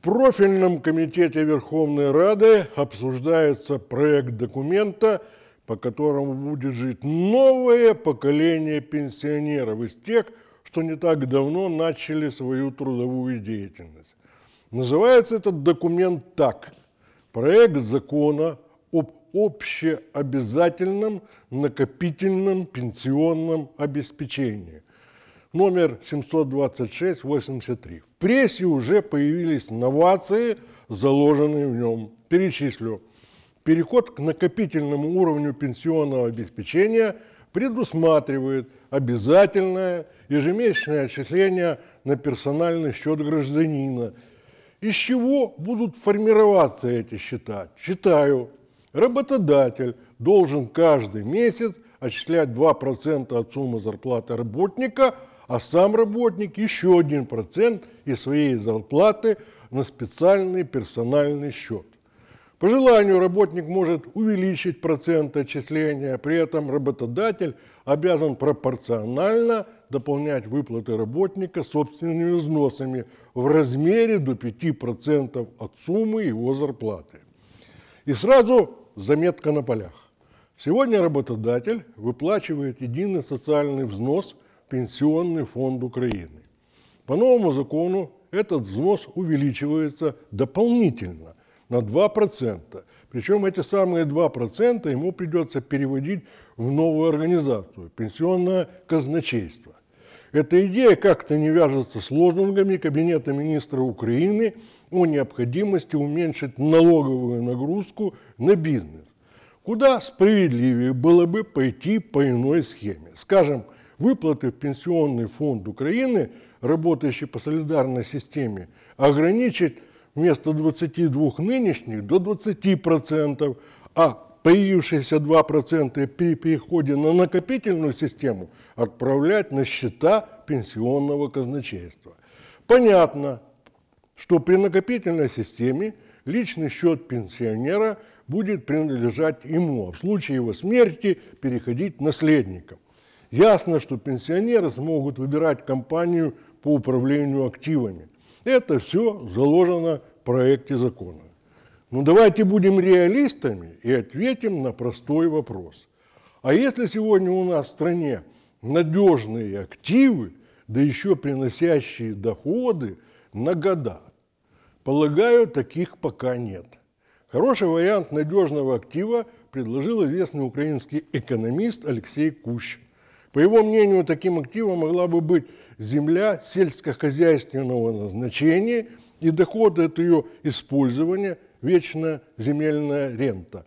В профильном комитете Верховной Рады обсуждается проект документа, по которому будет жить новое поколение пенсионеров из тех, что не так давно начали свою трудовую деятельность. Называется этот документ так. Проект закона об общеобязательном накопительном пенсионном обеспечении – номер 726-83. В прессе уже появились новации, заложенные в нем. Перечислю. Переход к накопительному уровню пенсионного обеспечения предусматривает обязательное ежемесячное отчисление на персональный счет гражданина. Из чего будут формироваться эти счета? Читаю. Работодатель должен каждый месяц отчислять 2% от суммы зарплаты работника – а сам работник еще один процент из своей зарплаты на специальный персональный счет. По желанию работник может увеличить процент отчисления, при этом работодатель обязан пропорционально дополнять выплаты работника собственными взносами в размере до 5% от суммы его зарплаты. И сразу заметка на полях. Сегодня работодатель выплачивает единый социальный взнос – Пенсионный фонд Украины. По новому закону этот взнос увеличивается дополнительно на 2%. Причем эти самые 2% ему придется переводить в новую организацию – пенсионное казначейство. Эта идея как-то не вяжется с лозунгами Кабинета министра Украины о необходимости уменьшить налоговую нагрузку на бизнес. Куда справедливее было бы пойти по иной схеме. Скажем, выплаты в Пенсионный фонд Украины, работающий по солидарной системе, ограничить вместо 22 нынешних до 20%, а появившиеся 2% при переходе на накопительную систему отправлять на счета пенсионного казначейства. Понятно, что при накопительной системе личный счет пенсионера будет принадлежать ему, а в случае его смерти переходить наследникам. Ясно, что пенсионеры смогут выбирать компанию по управлению активами. Это все заложено в проекте закона. Но ну, давайте будем реалистами и ответим на простой вопрос. А если сегодня у нас в стране надежные активы, да еще приносящие доходы на года? Полагаю, таких пока нет. Хороший вариант надежного актива предложил известный украинский экономист Алексей Кущ. По его мнению, таким активом могла бы быть земля сельскохозяйственного назначения и доходы от ее использования – вечная земельная рента.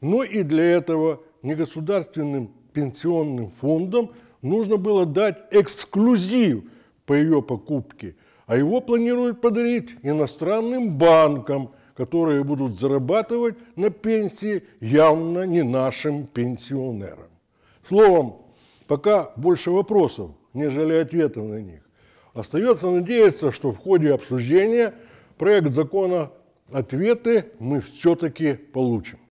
Но и для этого негосударственным пенсионным фондам нужно было дать эксклюзив по ее покупке, а его планируют подарить иностранным банкам, которые будут зарабатывать на пенсии явно не нашим пенсионерам. Словом, Пока больше вопросов, нежели ответов на них. Остается надеяться, что в ходе обсуждения проект закона ответы мы все-таки получим.